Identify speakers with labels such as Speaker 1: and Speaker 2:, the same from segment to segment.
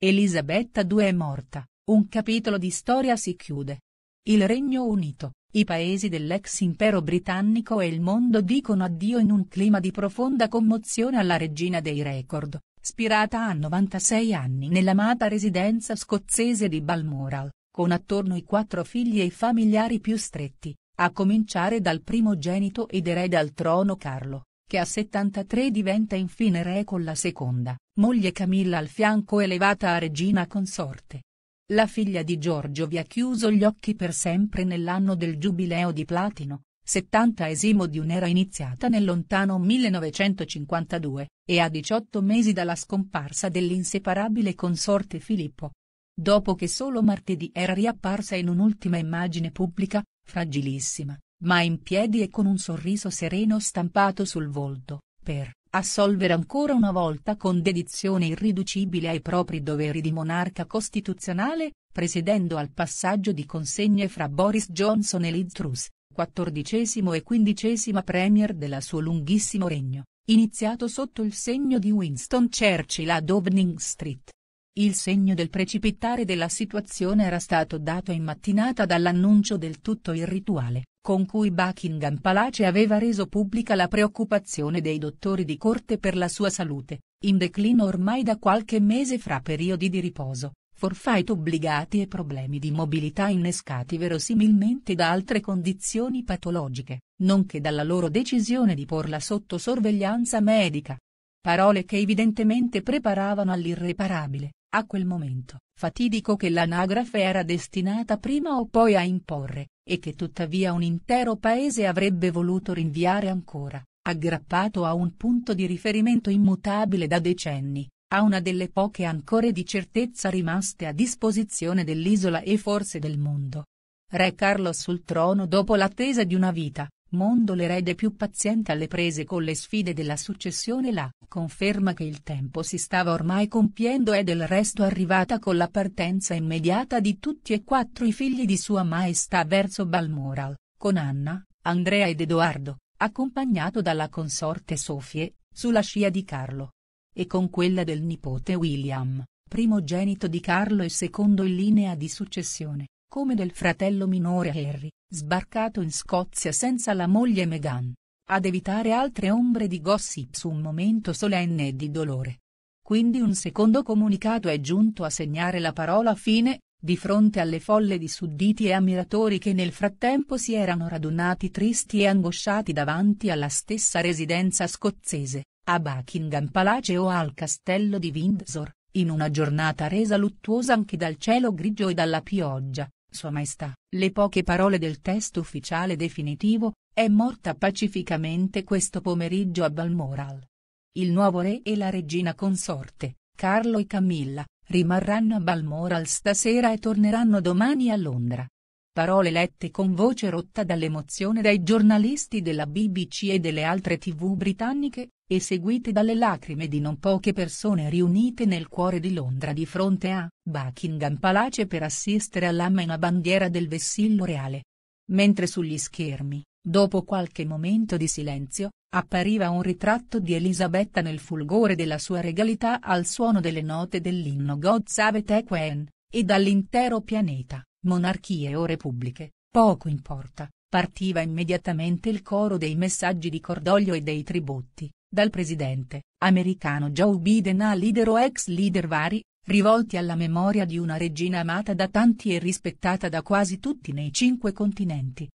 Speaker 1: Elisabetta II è morta, un capitolo di storia si chiude. Il Regno Unito, i paesi dell'ex impero britannico e il mondo dicono addio in un clima di profonda commozione alla regina dei record, spirata a 96 anni nell'amata residenza scozzese di Balmoral, con attorno i quattro figli e i familiari più stretti, a cominciare dal primogenito ed erede al trono Carlo che a 73 diventa infine re con la seconda, moglie Camilla al fianco elevata a regina consorte. La figlia di Giorgio vi ha chiuso gli occhi per sempre nell'anno del giubileo di Platino, 70 esimo di un'era iniziata nel lontano 1952, e a 18 mesi dalla scomparsa dell'inseparabile consorte Filippo. Dopo che solo martedì era riapparsa in un'ultima immagine pubblica, fragilissima, ma in piedi e con un sorriso sereno stampato sul volto, per assolvere ancora una volta con dedizione irriducibile ai propri doveri di monarca costituzionale, presedendo al passaggio di consegne fra Boris Johnson e Liz Truss, quattordicesimo e quindicesima premier della suo lunghissimo regno, iniziato sotto il segno di Winston Churchill ad Downing Street. Il segno del precipitare della situazione era stato dato in mattinata dall'annuncio del tutto irrituale, con cui Buckingham Palace aveva reso pubblica la preoccupazione dei dottori di corte per la sua salute, in declino ormai da qualche mese fra periodi di riposo, forfait obbligati e problemi di mobilità innescati verosimilmente da altre condizioni patologiche, nonché dalla loro decisione di porla sotto sorveglianza medica. Parole che evidentemente preparavano all'irreparabile, a quel momento, fatidico che l'anagrafe era destinata prima o poi a imporre, e che tuttavia un intero paese avrebbe voluto rinviare ancora, aggrappato a un punto di riferimento immutabile da decenni, a una delle poche ancore di certezza rimaste a disposizione dell'isola e forse del mondo. Re Carlo sul trono dopo l'attesa di una vita, Mondo l'erede più paziente alle prese con le sfide della successione la conferma che il tempo si stava ormai compiendo è del resto arrivata con la partenza immediata di tutti e quattro i figli di sua maestà verso Balmoral, con Anna, Andrea ed Edoardo, accompagnato dalla consorte Sofie, sulla scia di Carlo. E con quella del nipote William, primogenito di Carlo e secondo in linea di successione come del fratello minore Harry, sbarcato in Scozia senza la moglie Meghan, ad evitare altre ombre di gossip su un momento solenne e di dolore. Quindi un secondo comunicato è giunto a segnare la parola fine, di fronte alle folle di sudditi e ammiratori che nel frattempo si erano radunati tristi e angosciati davanti alla stessa residenza scozzese, a Buckingham Palace o al castello di Windsor, in una giornata resa luttuosa anche dal cielo grigio e dalla pioggia, sua Maestà, le poche parole del testo ufficiale definitivo, è morta pacificamente questo pomeriggio a Balmoral. Il nuovo re e la regina consorte, Carlo e Camilla, rimarranno a Balmoral stasera e torneranno domani a Londra. Parole lette con voce rotta dall'emozione dai giornalisti della BBC e delle altre tv britanniche, e seguite dalle lacrime di non poche persone riunite nel cuore di Londra di fronte a Buckingham Palace per assistere all'amena bandiera del vessillo reale. Mentre sugli schermi, dopo qualche momento di silenzio, appariva un ritratto di Elisabetta nel fulgore della sua regalità al suono delle note dell'inno God Save the Queen, e dall'intero pianeta, monarchie o repubbliche, poco importa, partiva immediatamente il coro dei messaggi di cordoglio e dei tributi. Dal presidente americano Joe Biden a leader o ex leader vari, rivolti alla memoria di una regina amata da tanti e rispettata da quasi tutti nei cinque continenti.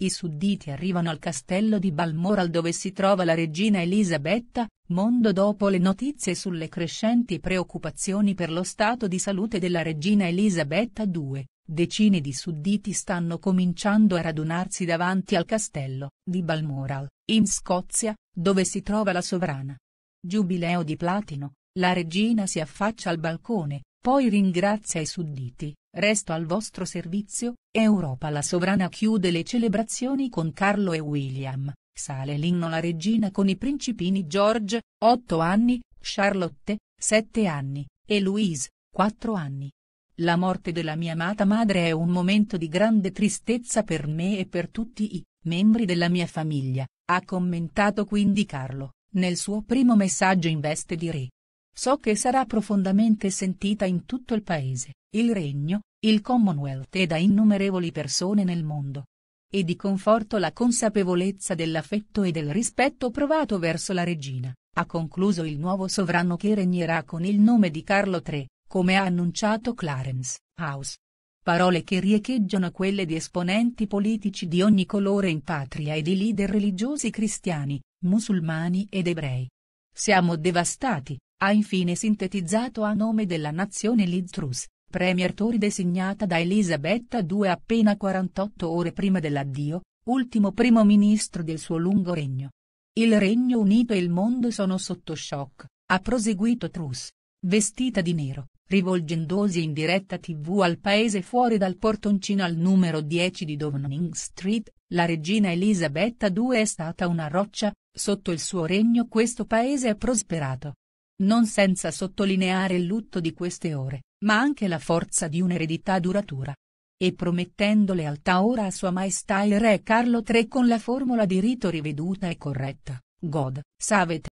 Speaker 1: I sudditi arrivano al castello di Balmoral dove si trova la regina Elisabetta, mondo dopo le notizie sulle crescenti preoccupazioni per lo stato di salute della regina Elisabetta II. Decine di sudditi stanno cominciando a radunarsi davanti al castello, di Balmoral, in Scozia, dove si trova la sovrana. Giubileo di platino, la regina si affaccia al balcone, poi ringrazia i sudditi, resto al vostro servizio, Europa la sovrana chiude le celebrazioni con Carlo e William, sale l'inno la regina con i principini George, 8 anni, Charlotte, 7 anni, e Louise, 4 anni. La morte della mia amata madre è un momento di grande tristezza per me e per tutti i membri della mia famiglia, ha commentato quindi Carlo, nel suo primo messaggio in veste di re. So che sarà profondamente sentita in tutto il paese, il regno, il Commonwealth e da innumerevoli persone nel mondo. E di conforto la consapevolezza dell'affetto e del rispetto provato verso la regina, ha concluso il nuovo sovrano che regnerà con il nome di Carlo III come ha annunciato Clarence House. Parole che riecheggiano quelle di esponenti politici di ogni colore in patria e di leader religiosi cristiani, musulmani ed ebrei. Siamo devastati, ha infine sintetizzato a nome della nazione Liz Truss, premier Tory designata da Elisabetta II appena 48 ore prima dell'addio, ultimo primo ministro del suo lungo regno. Il Regno Unito e il mondo sono sotto shock, ha proseguito Truss, vestita di nero rivolgendosi in diretta tv al paese fuori dal portoncino al numero 10 di Downing Street, la regina Elisabetta II è stata una roccia, sotto il suo regno questo paese è prosperato. Non senza sottolineare il lutto di queste ore, ma anche la forza di un'eredità duratura. E promettendo lealtà ora a sua maestà il re Carlo III con la formula di rito riveduta e corretta, God, Savet.